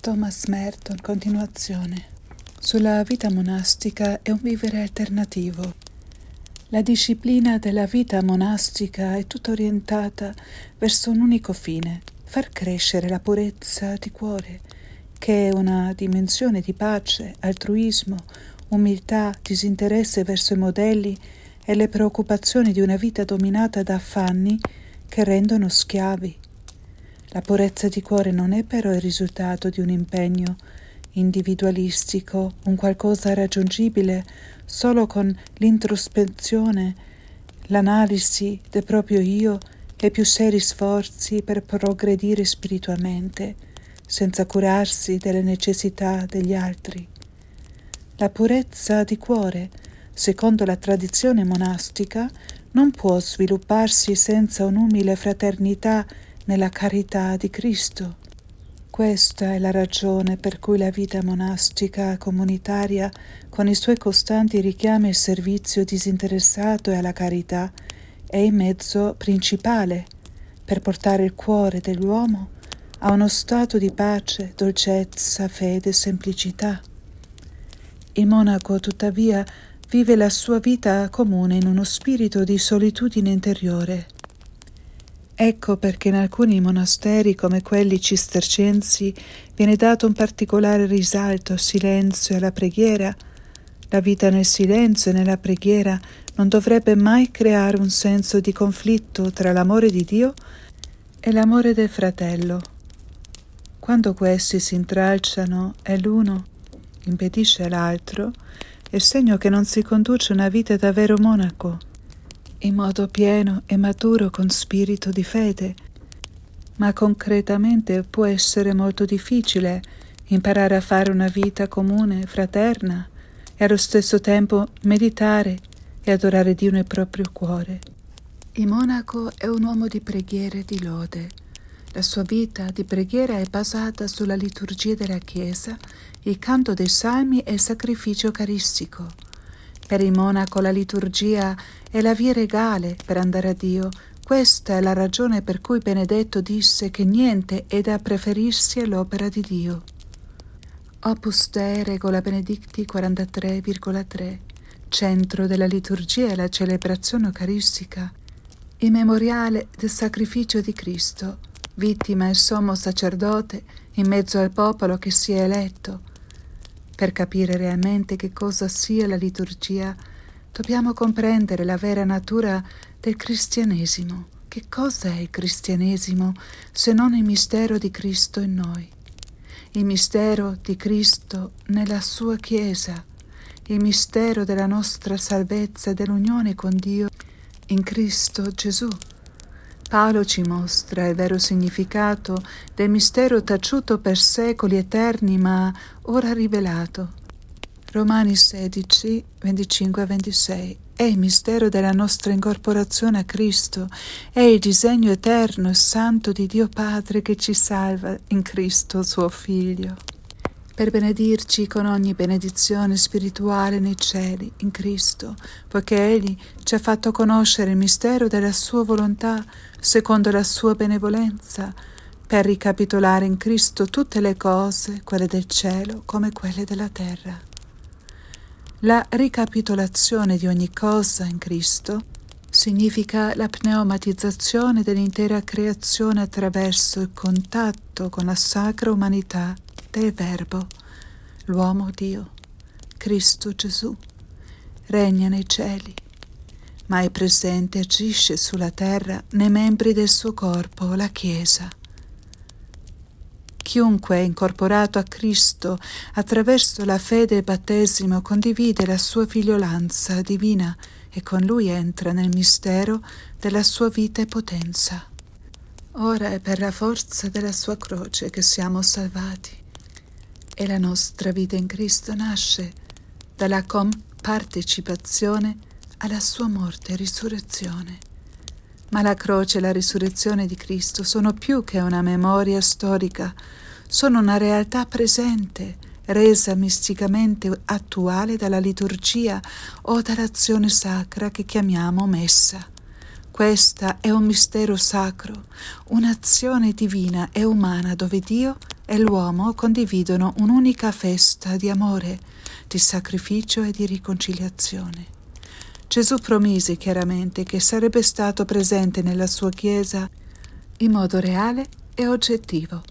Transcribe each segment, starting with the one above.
Thomas Merton, continuazione. Sulla vita monastica è un vivere alternativo. La disciplina della vita monastica è tutta orientata verso un unico fine, far crescere la purezza di cuore, che è una dimensione di pace, altruismo, umiltà, disinteresse verso i modelli e le preoccupazioni di una vita dominata da affanni che rendono schiavi la purezza di cuore non è però il risultato di un impegno individualistico, un qualcosa raggiungibile solo con l'introspezione, l'analisi del proprio io e più seri sforzi per progredire spiritualmente, senza curarsi delle necessità degli altri. La purezza di cuore, secondo la tradizione monastica, non può svilupparsi senza un'umile fraternità nella carità di Cristo. Questa è la ragione per cui la vita monastica comunitaria, con i suoi costanti richiami al servizio disinteressato e alla carità, è il mezzo principale per portare il cuore dell'uomo a uno stato di pace, dolcezza, fede, e semplicità. Il monaco, tuttavia, vive la sua vita comune in uno spirito di solitudine interiore Ecco perché in alcuni monasteri come quelli cistercensi viene dato un particolare risalto al silenzio e alla preghiera. La vita nel silenzio e nella preghiera non dovrebbe mai creare un senso di conflitto tra l'amore di Dio e l'amore del fratello. Quando questi si intralciano e l'uno impedisce all'altro, è segno che non si conduce una vita davvero monaco in modo pieno e maturo con spirito di fede, ma concretamente può essere molto difficile imparare a fare una vita comune, fraterna, e allo stesso tempo meditare e adorare Dio nel proprio cuore. Il monaco è un uomo di preghiere e di lode. La sua vita di preghiera è basata sulla liturgia della Chiesa, il canto dei salmi e il sacrificio eucaristico. Per il monaco la liturgia è la via regale per andare a Dio. Questa è la ragione per cui Benedetto disse che niente è da preferirsi all'opera di Dio. Opus Dei Regola Benedicti 43,3 Centro della liturgia è la celebrazione eucaristica, il memoriale del sacrificio di Cristo, vittima e sommo sacerdote in mezzo al popolo che si è eletto, per capire realmente che cosa sia la liturgia, dobbiamo comprendere la vera natura del cristianesimo. Che cosa è il cristianesimo se non il mistero di Cristo in noi? Il mistero di Cristo nella sua Chiesa, il mistero della nostra salvezza e dell'unione con Dio in Cristo Gesù. Paolo ci mostra il vero significato del mistero taciuto per secoli eterni ma ora rivelato. Romani 16, 25-26 è il mistero della nostra incorporazione a Cristo, è il disegno eterno e santo di Dio Padre che ci salva in Cristo suo Figlio per benedirci con ogni benedizione spirituale nei cieli, in Cristo, poiché Egli ci ha fatto conoscere il mistero della Sua volontà, secondo la Sua benevolenza, per ricapitolare in Cristo tutte le cose, quelle del cielo come quelle della terra. La ricapitolazione di ogni cosa in Cristo significa la pneumatizzazione dell'intera creazione attraverso il contatto con la sacra umanità forte e verbo, l'uomo Dio, Cristo Gesù, regna nei cieli, ma è presente e agisce sulla terra nei membri del suo corpo, la Chiesa. Chiunque è incorporato a Cristo attraverso la fede e il battesimo condivide la sua figliolanza divina e con lui entra nel mistero della sua vita e potenza. Ora è per la forza della sua croce che siamo salvati e la nostra vita in Cristo nasce dalla compartecipazione alla sua morte e risurrezione. Ma la croce e la risurrezione di Cristo sono più che una memoria storica, sono una realtà presente, resa misticamente attuale dalla liturgia o dall'azione sacra che chiamiamo messa. Questa è un mistero sacro, un'azione divina e umana dove Dio e l'uomo condividono un'unica festa di amore, di sacrificio e di riconciliazione. Gesù promise chiaramente che sarebbe stato presente nella sua Chiesa in modo reale e oggettivo,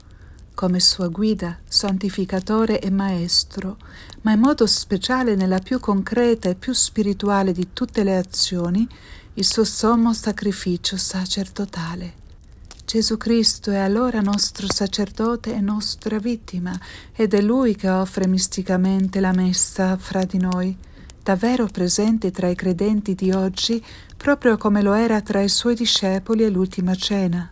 come sua guida, santificatore e maestro, ma in modo speciale nella più concreta e più spirituale di tutte le azioni, il suo sommo sacrificio sacerdotale. Gesù Cristo è allora nostro sacerdote e nostra vittima ed è Lui che offre misticamente la messa fra di noi, davvero presente tra i credenti di oggi, proprio come lo era tra i suoi discepoli all'ultima cena.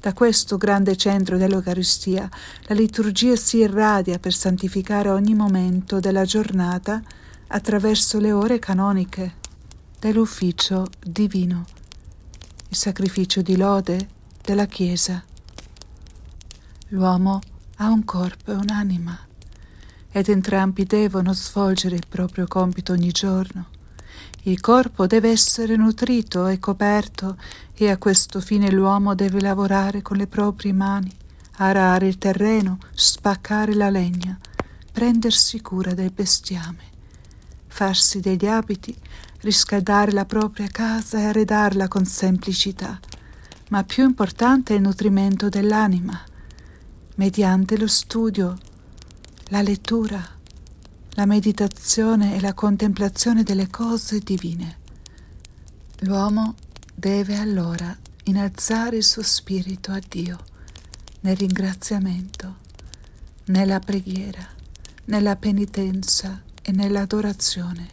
Da questo grande centro dell'Eucaristia la liturgia si irradia per santificare ogni momento della giornata attraverso le ore canoniche dell'ufficio divino. Il sacrificio di lode, della Chiesa. L'uomo ha un corpo e un'anima ed entrambi devono svolgere il proprio compito ogni giorno. Il corpo deve essere nutrito e coperto e a questo fine l'uomo deve lavorare con le proprie mani, arare il terreno, spaccare la legna, prendersi cura del bestiame, farsi degli abiti, riscaldare la propria casa e arredarla con semplicità ma più importante è il nutrimento dell'anima, mediante lo studio, la lettura, la meditazione e la contemplazione delle cose divine. L'uomo deve allora innalzare il suo spirito a Dio nel ringraziamento, nella preghiera, nella penitenza e nell'adorazione.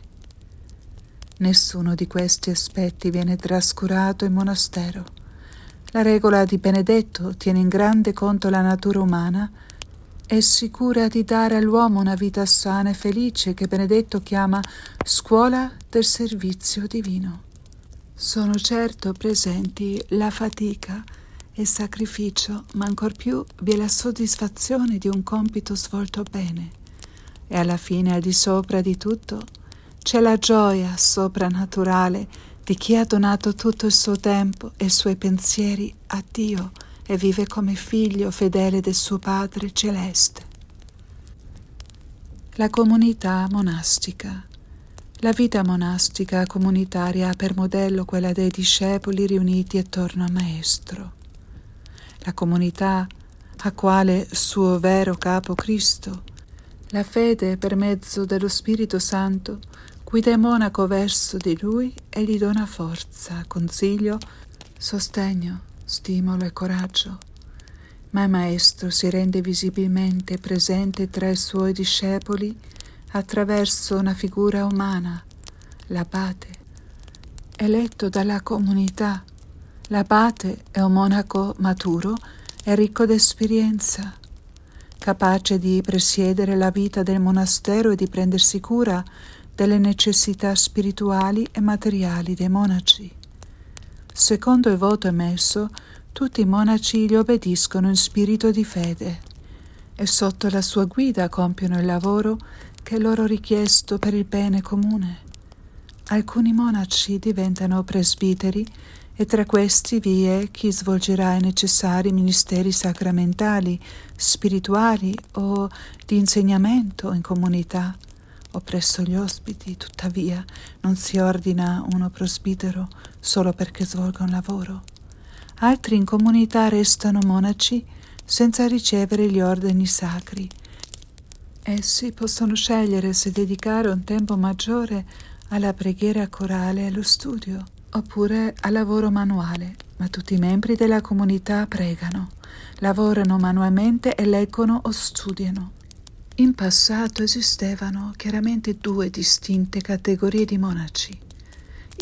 Nessuno di questi aspetti viene trascurato in monastero la regola di Benedetto tiene in grande conto la natura umana, è sicura di dare all'uomo una vita sana e felice che Benedetto chiama scuola del servizio divino. Sono certo presenti la fatica e il sacrificio, ma ancor più vi è la soddisfazione di un compito svolto bene. E alla fine, al di sopra di tutto, c'è la gioia soprannaturale di chi ha donato tutto il suo tempo e i suoi pensieri a Dio e vive come figlio fedele del suo Padre celeste. La comunità monastica. La vita monastica comunitaria ha per modello quella dei discepoli riuniti attorno al Maestro. La comunità a quale suo vero capo Cristo. La fede per mezzo dello Spirito Santo guida il monaco verso di lui e gli dona forza, consiglio, sostegno, stimolo e coraggio. Ma il Maestro si rende visibilmente presente tra i suoi discepoli attraverso una figura umana, l'abate, eletto dalla comunità. L'abate è un monaco maturo e ricco d'esperienza, capace di presiedere la vita del monastero e di prendersi cura delle necessità spirituali e materiali dei monaci. Secondo il voto emesso, tutti i monaci gli obbediscono in spirito di fede e sotto la sua guida compiono il lavoro che è loro richiesto per il bene comune. Alcuni monaci diventano presbiteri e tra questi vi è chi svolgerà i necessari ministeri sacramentali, spirituali o di insegnamento in comunità o presso gli ospiti, tuttavia non si ordina uno presbitero solo perché svolga un lavoro. Altri in comunità restano monaci senza ricevere gli ordini sacri. Essi possono scegliere se dedicare un tempo maggiore alla preghiera corale e allo studio, oppure al lavoro manuale, ma tutti i membri della comunità pregano, lavorano manualmente e leggono o studiano. In passato esistevano chiaramente due distinte categorie di monaci,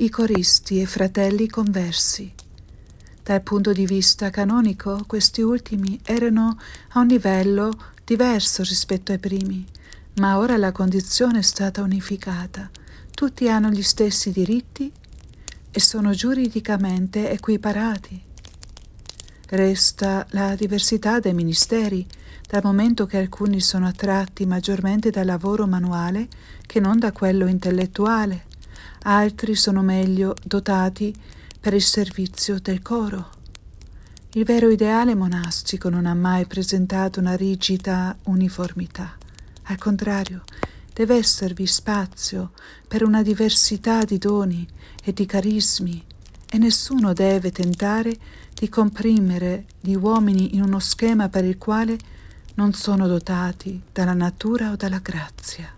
i coristi e fratelli conversi. Dal punto di vista canonico, questi ultimi erano a un livello diverso rispetto ai primi, ma ora la condizione è stata unificata. Tutti hanno gli stessi diritti e sono giuridicamente equiparati. Resta la diversità dei ministeri, dal momento che alcuni sono attratti maggiormente dal lavoro manuale che non da quello intellettuale, altri sono meglio dotati per il servizio del coro. Il vero ideale monastico non ha mai presentato una rigida uniformità. Al contrario, deve esservi spazio per una diversità di doni e di carismi e nessuno deve tentare di comprimere gli uomini in uno schema per il quale non sono dotati dalla natura o dalla grazia.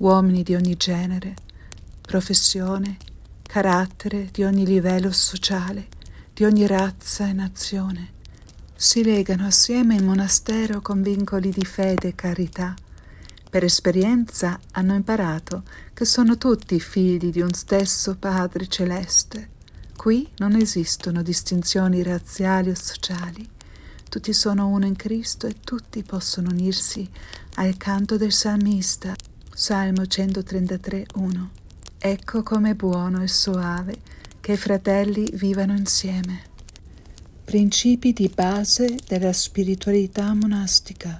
Uomini di ogni genere, professione, carattere, di ogni livello sociale, di ogni razza e nazione, si legano assieme in monastero con vincoli di fede e carità. Per esperienza hanno imparato che sono tutti figli di un stesso Padre celeste Qui non esistono distinzioni razziali o sociali. Tutti sono uno in Cristo e tutti possono unirsi al canto del salmista. Salmo 133.1. Ecco com'è buono e soave che i fratelli vivano insieme. Principi di base della spiritualità monastica.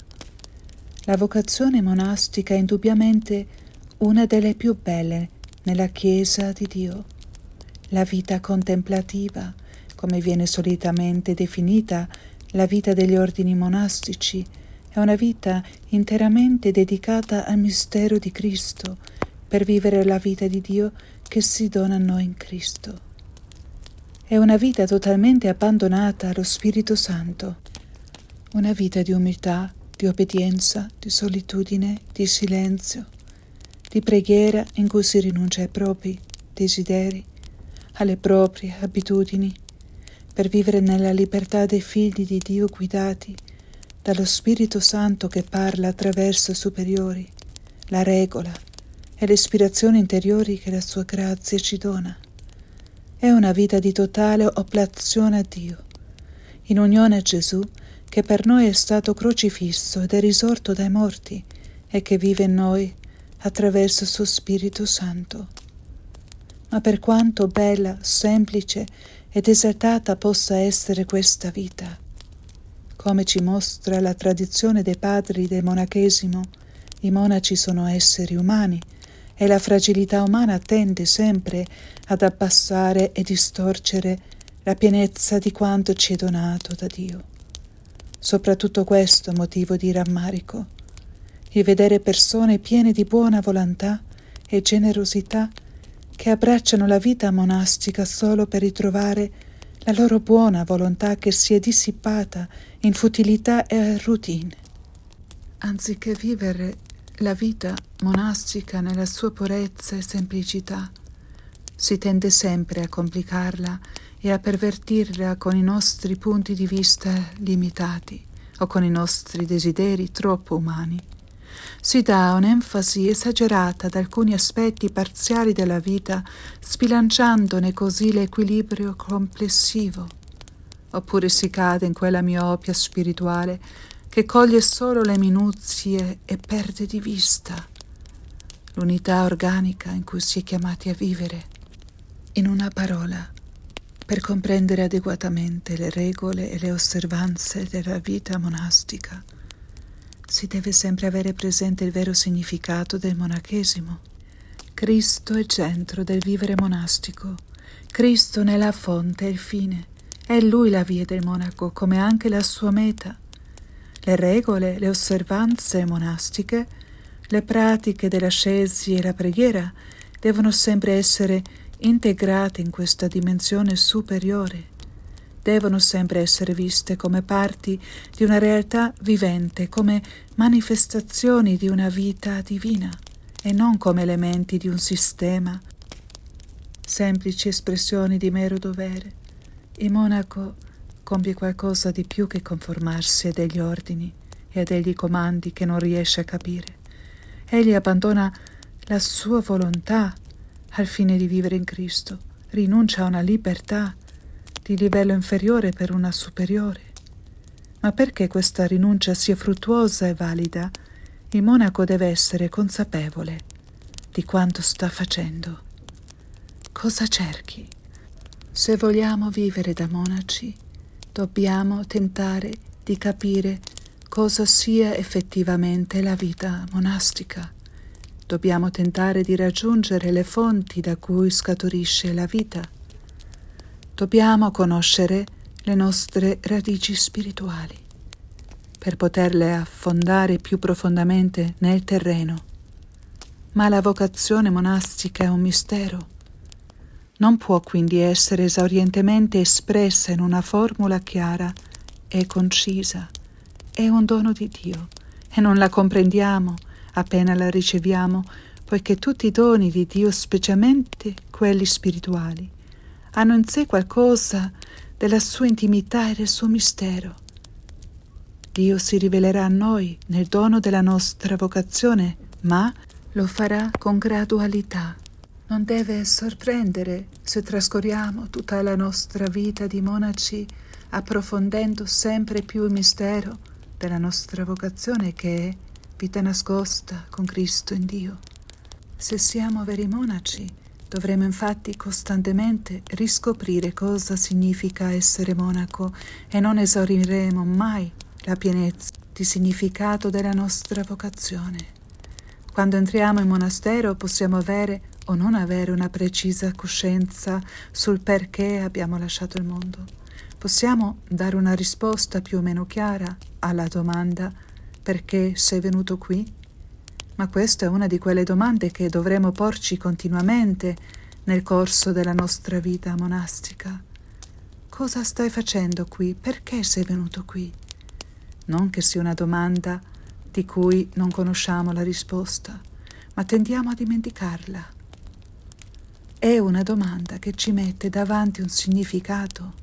La vocazione monastica è indubbiamente una delle più belle nella Chiesa di Dio. La vita contemplativa, come viene solitamente definita la vita degli ordini monastici, è una vita interamente dedicata al mistero di Cristo, per vivere la vita di Dio che si dona a noi in Cristo. È una vita totalmente abbandonata allo Spirito Santo, una vita di umiltà, di obbedienza, di solitudine, di silenzio, di preghiera in cui si rinuncia ai propri desideri, alle proprie abitudini, per vivere nella libertà dei figli di Dio guidati dallo Spirito Santo che parla attraverso i superiori, la regola e le ispirazioni interiori che la sua grazia ci dona. È una vita di totale oblazione a Dio, in unione a Gesù che per noi è stato crocifisso ed è risorto dai morti e che vive in noi attraverso il suo Spirito Santo. Ma per quanto bella, semplice e desertata possa essere questa vita, come ci mostra la tradizione dei padri del monachesimo, i monaci sono esseri umani e la fragilità umana tende sempre ad abbassare e distorcere la pienezza di quanto ci è donato da Dio. Soprattutto questo motivo di rammarico, il vedere persone piene di buona volontà e generosità che abbracciano la vita monastica solo per ritrovare la loro buona volontà che si è dissipata in futilità e routine. Anziché vivere la vita monastica nella sua purezza e semplicità, si tende sempre a complicarla e a pervertirla con i nostri punti di vista limitati o con i nostri desideri troppo umani si dà un'enfasi esagerata ad alcuni aspetti parziali della vita, sbilanciandone così l'equilibrio complessivo. Oppure si cade in quella miopia spirituale che coglie solo le minuzie e perde di vista l'unità organica in cui si è chiamati a vivere. In una parola, per comprendere adeguatamente le regole e le osservanze della vita monastica, si deve sempre avere presente il vero significato del monachesimo. Cristo è centro del vivere monastico. Cristo ne è la fonte e il fine. È Lui la via del monaco, come anche la sua meta. Le regole, le osservanze monastiche, le pratiche dell'ascesi e la preghiera devono sempre essere integrate in questa dimensione superiore devono sempre essere viste come parti di una realtà vivente, come manifestazioni di una vita divina e non come elementi di un sistema, semplici espressioni di mero dovere. Il monaco compie qualcosa di più che conformarsi a degli ordini e a degli comandi che non riesce a capire. Egli abbandona la sua volontà al fine di vivere in Cristo, rinuncia a una libertà di livello inferiore per una superiore. Ma perché questa rinuncia sia fruttuosa e valida, il monaco deve essere consapevole di quanto sta facendo. Cosa cerchi? Se vogliamo vivere da monaci, dobbiamo tentare di capire cosa sia effettivamente la vita monastica. Dobbiamo tentare di raggiungere le fonti da cui scaturisce la vita dobbiamo conoscere le nostre radici spirituali per poterle affondare più profondamente nel terreno. Ma la vocazione monastica è un mistero. Non può quindi essere esaurientemente espressa in una formula chiara e concisa. È un dono di Dio e non la comprendiamo appena la riceviamo, poiché tutti i doni di Dio, specialmente quelli spirituali, hanno ah, in sé qualcosa della sua intimità e del suo mistero. Dio si rivelerà a noi nel dono della nostra vocazione, ma lo farà con gradualità. Non deve sorprendere se trascorriamo tutta la nostra vita di monaci approfondendo sempre più il mistero della nostra vocazione che è vita nascosta con Cristo in Dio. Se siamo veri monaci, Dovremo infatti costantemente riscoprire cosa significa essere monaco e non esauriremo mai la pienezza di significato della nostra vocazione. Quando entriamo in monastero possiamo avere o non avere una precisa coscienza sul perché abbiamo lasciato il mondo. Possiamo dare una risposta più o meno chiara alla domanda perché sei venuto qui? Ma questa è una di quelle domande che dovremo porci continuamente nel corso della nostra vita monastica. Cosa stai facendo qui? Perché sei venuto qui? Non che sia una domanda di cui non conosciamo la risposta, ma tendiamo a dimenticarla. È una domanda che ci mette davanti un significato,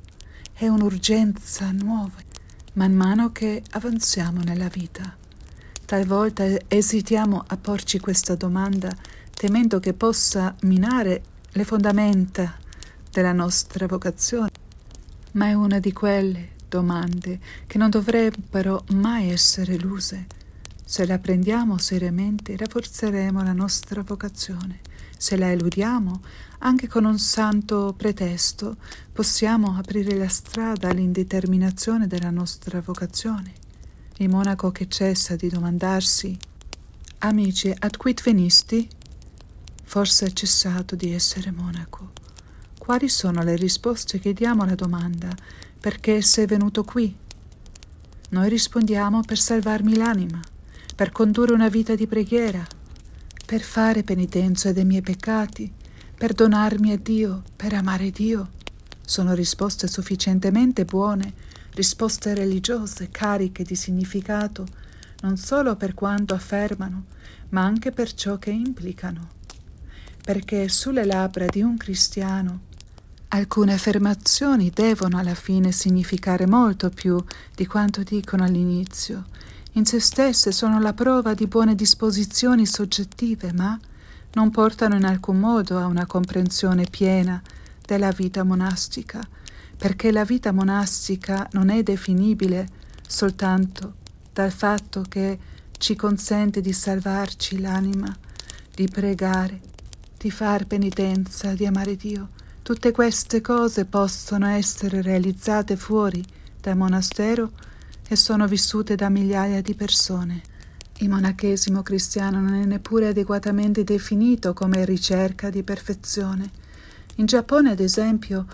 è un'urgenza nuova, man mano che avanziamo nella vita. Talvolta esitiamo a porci questa domanda temendo che possa minare le fondamenta della nostra vocazione, ma è una di quelle domande che non dovrebbero mai essere luse. Se la prendiamo seriamente rafforzeremo la nostra vocazione, se la eludiamo anche con un santo pretesto possiamo aprire la strada all'indeterminazione della nostra vocazione. Il monaco che cessa di domandarsi, amici, ad quid venisti? Forse ha cessato di essere monaco. Quali sono le risposte che diamo alla domanda perché sei venuto qui? Noi rispondiamo per salvarmi l'anima, per condurre una vita di preghiera, per fare penitenza dei miei peccati, per donarmi a Dio, per amare Dio. Sono risposte sufficientemente buone risposte religiose cariche di significato, non solo per quanto affermano, ma anche per ciò che implicano. Perché sulle labbra di un cristiano alcune affermazioni devono alla fine significare molto più di quanto dicono all'inizio. In se stesse sono la prova di buone disposizioni soggettive, ma non portano in alcun modo a una comprensione piena della vita monastica perché la vita monastica non è definibile soltanto dal fatto che ci consente di salvarci l'anima, di pregare, di far penitenza, di amare Dio. Tutte queste cose possono essere realizzate fuori dal monastero e sono vissute da migliaia di persone. Il monachesimo cristiano non è neppure adeguatamente definito come ricerca di perfezione. In Giappone, ad esempio,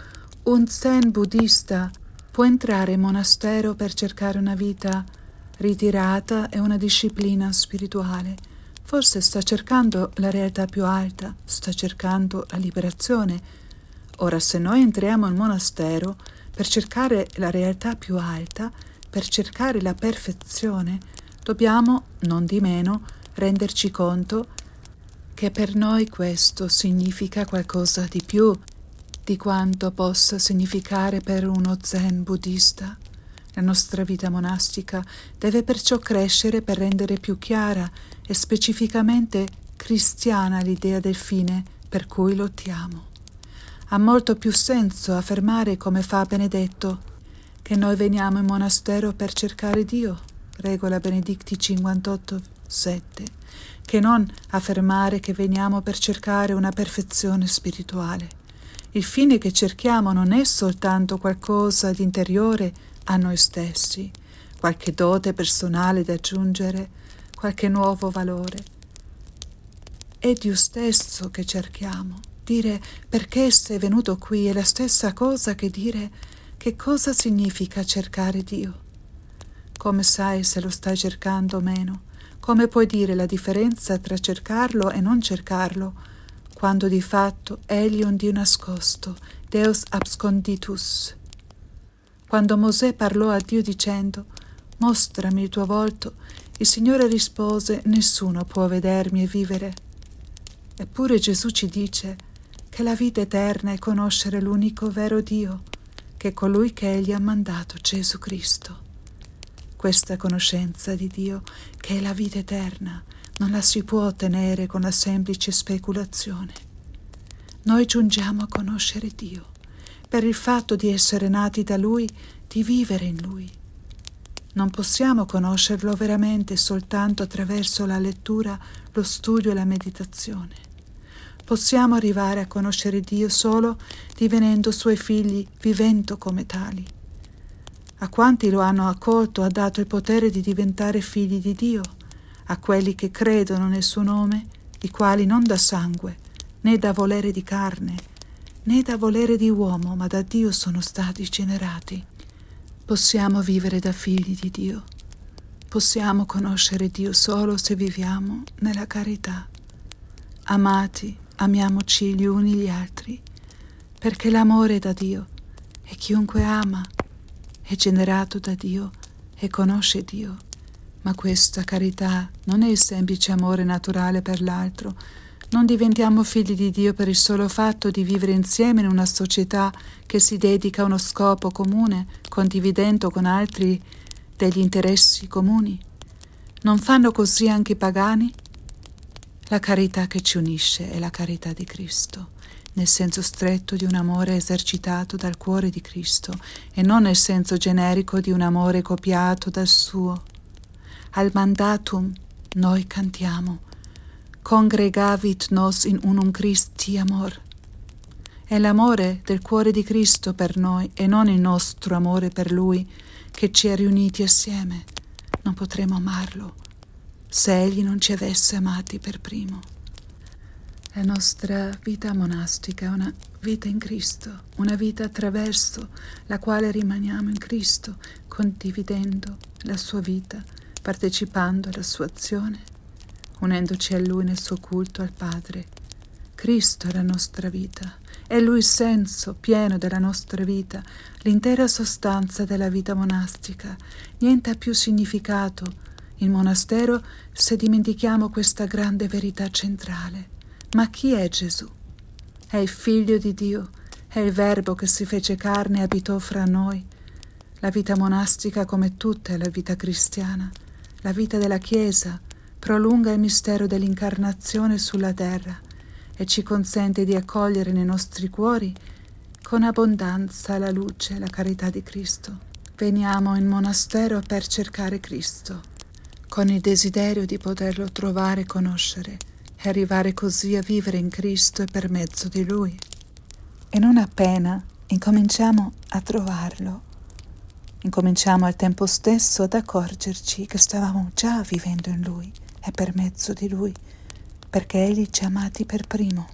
un zen buddista può entrare in monastero per cercare una vita ritirata e una disciplina spirituale. Forse sta cercando la realtà più alta, sta cercando la liberazione. Ora, se noi entriamo in monastero per cercare la realtà più alta, per cercare la perfezione, dobbiamo, non di meno, renderci conto che per noi questo significa qualcosa di più di quanto possa significare per uno zen buddista. La nostra vita monastica deve perciò crescere per rendere più chiara e specificamente cristiana l'idea del fine per cui lottiamo. Ha molto più senso affermare, come fa Benedetto, che noi veniamo in monastero per cercare Dio, regola Benedicti 58, 7, che non affermare che veniamo per cercare una perfezione spirituale. Il fine che cerchiamo non è soltanto qualcosa di interiore a noi stessi, qualche dote personale da aggiungere, qualche nuovo valore. È Dio stesso che cerchiamo. Dire perché sei venuto qui è la stessa cosa che dire che cosa significa cercare Dio. Come sai se lo stai cercando o meno? Come puoi dire la differenza tra cercarlo e non cercarlo? quando di fatto egli un Dio nascosto, Deus absconditus. Quando Mosè parlò a Dio dicendo, Mostrami il tuo volto, il Signore rispose, Nessuno può vedermi e vivere. Eppure Gesù ci dice che la vita eterna è conoscere l'unico vero Dio, che è colui che Egli ha mandato, Gesù Cristo. Questa conoscenza di Dio, che è la vita eterna, non la si può ottenere con la semplice speculazione. Noi giungiamo a conoscere Dio per il fatto di essere nati da Lui, di vivere in Lui. Non possiamo conoscerlo veramente soltanto attraverso la lettura, lo studio e la meditazione. Possiamo arrivare a conoscere Dio solo divenendo Suoi figli, vivendo come tali. A quanti lo hanno accolto ha dato il potere di diventare figli di Dio a quelli che credono nel suo nome, i quali non da sangue, né da volere di carne, né da volere di uomo, ma da Dio sono stati generati. Possiamo vivere da figli di Dio. Possiamo conoscere Dio solo se viviamo nella carità. Amati, amiamoci gli uni gli altri, perché l'amore è da Dio e chiunque ama è generato da Dio e conosce Dio. Ma questa carità non è il semplice amore naturale per l'altro. Non diventiamo figli di Dio per il solo fatto di vivere insieme in una società che si dedica a uno scopo comune, condividendo con altri degli interessi comuni. Non fanno così anche i pagani? La carità che ci unisce è la carità di Cristo, nel senso stretto di un amore esercitato dal cuore di Cristo e non nel senso generico di un amore copiato dal suo al mandatum noi cantiamo. Congregavit nos in unum Christi amor. È l'amore del cuore di Cristo per noi e non il nostro amore per Lui che ci ha riuniti assieme. Non potremo amarlo se Egli non ci avesse amati per primo. La nostra vita monastica è una vita in Cristo, una vita attraverso la quale rimaniamo in Cristo, condividendo la sua vita partecipando alla sua azione, unendoci a Lui nel suo culto al Padre. Cristo è la nostra vita, è Lui il senso pieno della nostra vita, l'intera sostanza della vita monastica. Niente ha più significato in monastero se dimentichiamo questa grande verità centrale. Ma chi è Gesù? È il Figlio di Dio, è il Verbo che si fece carne e abitò fra noi. La vita monastica, come tutta la vita cristiana, la vita della Chiesa prolunga il mistero dell'incarnazione sulla terra e ci consente di accogliere nei nostri cuori con abbondanza la luce e la carità di Cristo. Veniamo in monastero per cercare Cristo, con il desiderio di poterlo trovare e conoscere e arrivare così a vivere in Cristo e per mezzo di Lui. E non appena incominciamo a trovarlo Incominciamo al tempo stesso ad accorgerci che stavamo già vivendo in Lui e per mezzo di Lui, perché Egli ci ha amati per primo.